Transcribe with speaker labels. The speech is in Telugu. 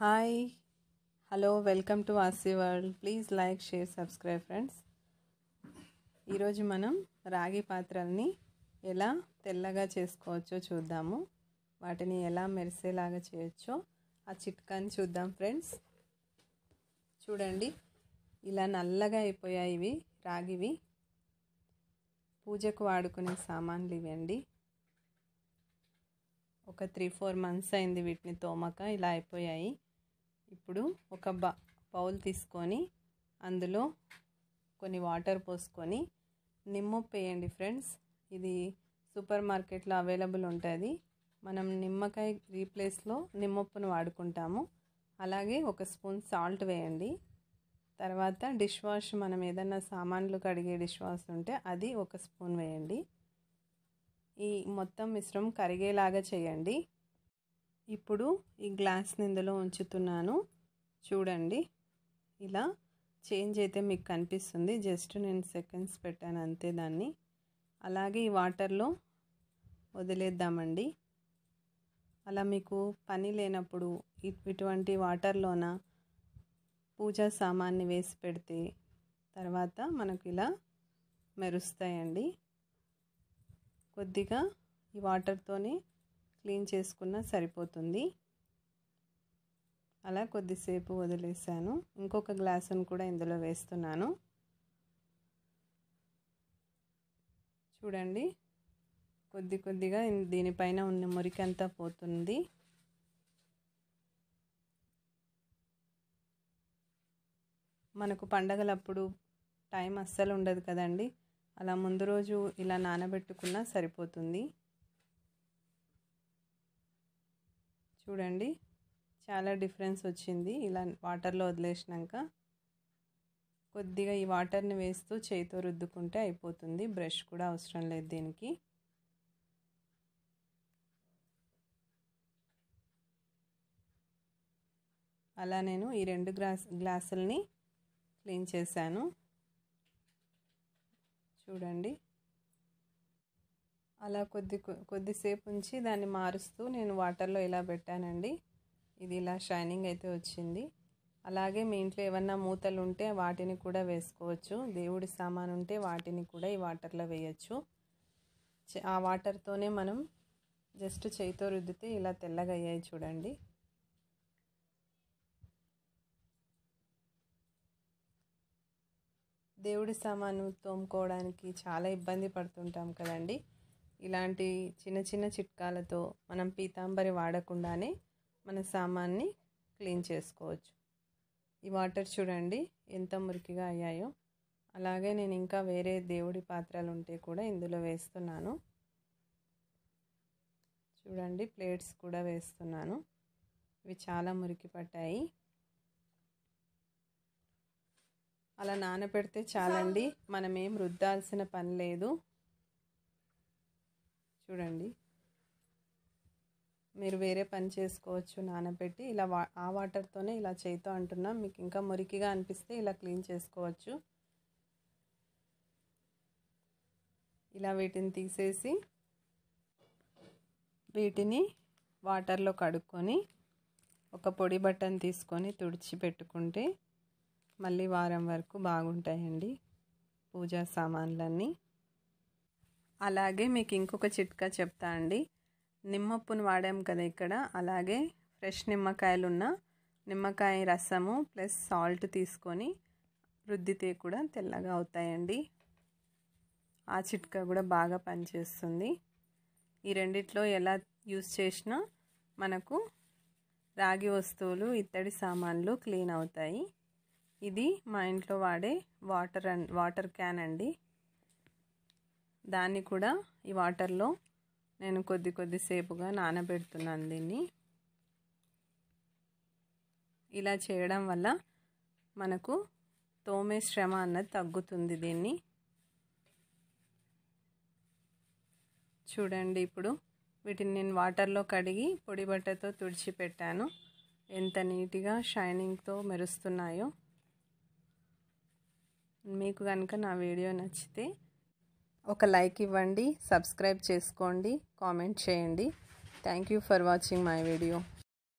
Speaker 1: హాయ్ హలో వెల్కమ్ టు ఆసీ world please like share subscribe friends ఈరోజు మనం రాగి పాత్రల్ని ఎలా తెల్లగా చేసుకోవచ్చో చూద్దాము వాటిని ఎలా మెరిసేలాగా చేయొచ్చో ఆ చిట్కాని చూద్దాం ఫ్రెండ్స్ చూడండి ఇలా నల్లగా అయిపోయాయి ఇవి రాగివి పూజకు వాడుకునే సామాన్లు ఇవండి ఒక త్రీ ఫోర్ మంత్స్ అయింది వీటిని తోమక ఇలా అయిపోయాయి ఇప్పుడు ఒక బ బౌల్ తీసుకొని అందులో కొన్ని వాటర్ పోసుకొని నిమ్మప్పు వేయండి ఫ్రెండ్స్ ఇది సూపర్ మార్కెట్లో అవైలబుల్ ఉంటుంది మనం నిమ్మకాయ రీప్లేస్లో నిమ్మప్పును వాడుకుంటాము అలాగే ఒక స్పూన్ సాల్ట్ వేయండి తర్వాత డిష్ వాష్ మనం ఏదన్నా సామాన్లు కడిగే డిష్ వాష్ ఉంటే అది ఒక స్పూన్ వేయండి ఈ మొత్తం మిశ్రమం కరిగేలాగా చేయండి ఇప్పుడు ఈ గ్లాస్ నిందులో ఉంచుతున్నాను చూడండి ఇలా చేంజ్ అయితే మీకు కనిపిస్తుంది జస్ట్ నేను సెకండ్స్ పెట్టాను అంతే దాన్ని అలాగే ఈ వాటర్లో వదిలేద్దామండి అలా మీకు పని లేనప్పుడు ఇటువంటి వాటర్లోన పూజా సామాన్ని వేసి పెడితే తర్వాత మనకు ఇలా మెరుస్తాయండి కొద్దిగా ఈ వాటర్తోనే క్లీన్ చేసుకున్నా సరిపోతుంది అలా కొద్దిసేపు వదిలేసాను ఇంకొక గ్లాసును కూడా ఇందులో వేస్తున్నాను చూడండి కొద్ది కొద్దిగా దీనిపైన ఉన్న మురికి అంతా పోతుంది మనకు పండగలప్పుడు టైం అస్సలు ఉండదు కదండి అలా ముందు రోజు ఇలా నానబెట్టుకున్నా సరిపోతుంది చూడండి చాలా డిఫరెన్స్ వచ్చింది ఇలా వాటర్లో వదిలేసినాక కొద్దిగా ఈ వాటర్ని వేస్తూ చేతితో రుద్దుకుంటే అయిపోతుంది బ్రష్ కూడా అవసరం లేదు దీనికి అలా నేను ఈ రెండు గ్లాస్ గ్లాసుల్ని క్లీన్ చేశాను చూడండి అలా కొద్ది కొద్దిసేపు ఉంచి దాన్ని మారుస్తూ నేను వాటర్లో ఇలా పెట్టానండి ఇది ఇలా షైనింగ్ అయితే వచ్చింది అలాగే మీ ఇంట్లో ఏమన్నా మూతలు ఉంటే వాటిని కూడా వేసుకోవచ్చు దేవుడి సామాన్ ఉంటే వాటిని కూడా ఈ వాటర్లో వేయచ్చు ఆ వాటర్తోనే మనం జస్ట్ చేయితో రుద్దితే ఇలా తెల్లగా అయ్యాయి చూడండి దేవుడి సామాను తోముకోవడానికి చాలా ఇబ్బంది పడుతుంటాం కదండి ఇలాంటి చిన్న చిన్న చిట్కాలతో మనం పీతాంబరి వాడకుండానే మన సామాన్ని క్లీన్ చేసుకోవచ్చు ఈ వాటర్ చూడండి ఎంత మురికిగా అయ్యాయో అలాగే నేను ఇంకా వేరే దేవుడి పాత్రలు ఉంటే కూడా ఇందులో వేస్తున్నాను చూడండి ప్లేట్స్ కూడా వేస్తున్నాను ఇవి చాలా మురికి పట్టాయి అలా నానబెడితే చాలండి మనమేం రుద్దాల్సిన పని లేదు చూడండి మీరు వేరే పని చేసుకోవచ్చు నానబెట్టి ఇలా వా ఆ వాటర్తోనే ఇలా చేయితో అంటున్నాం మీకు ఇంకా మురికిగా అనిపిస్తే ఇలా క్లీన్ చేసుకోవచ్చు ఇలా వీటిని తీసేసి వీటిని వాటర్లో కడుక్కొని ఒక పొడి బట్టను తీసుకొని తుడిచి పెట్టుకుంటే మళ్ళీ వారం వరకు బాగుంటాయండి పూజా సామాన్లన్నీ అలాగే మీకు ఇంకొక చిట్కా చెప్తా అండి నిమ్మప్పును వాడాం కదా ఇక్కడ అలాగే ఫ్రెష్ నిమ్మకాయలు ఉన్న నిమ్మకాయ రసము ప్లస్ సాల్ట్ తీసుకొని రుద్దితే కూడా తెల్లగా అవుతాయండి ఆ చిట్కా కూడా బాగా పనిచేస్తుంది ఈ రెండిట్లో ఎలా యూస్ చేసినా మనకు రాగి వస్తువులు ఇత్తడి సామాన్లు క్లీన్ అవుతాయి ఇది మా ఇంట్లో వాడే వాటర్ వాటర్ క్యాన్ అండి దాన్ని కూడా ఈ వాటర్లో నేను కొద్ది కొద్దిసేపుగా నానబెడుతున్నాను దీన్ని ఇలా చేయడం వల్ల మనకు తోమే శ్రమ అన్నది తగ్గుతుంది దీన్ని చూడండి ఇప్పుడు వీటిని నేను వాటర్లో కడిగి పొడి బట్టతో తుడిచిపెట్టాను ఎంత నీట్గా షైనింగ్తో మెరుస్తున్నాయో మీకు కనుక నా వీడియో నచ్చితే ఒక లైక్ ఇవ్వండి సబ్స్క్రైబ్ చేసుకోండి కామెంట్ చేయండి thank you for watching my video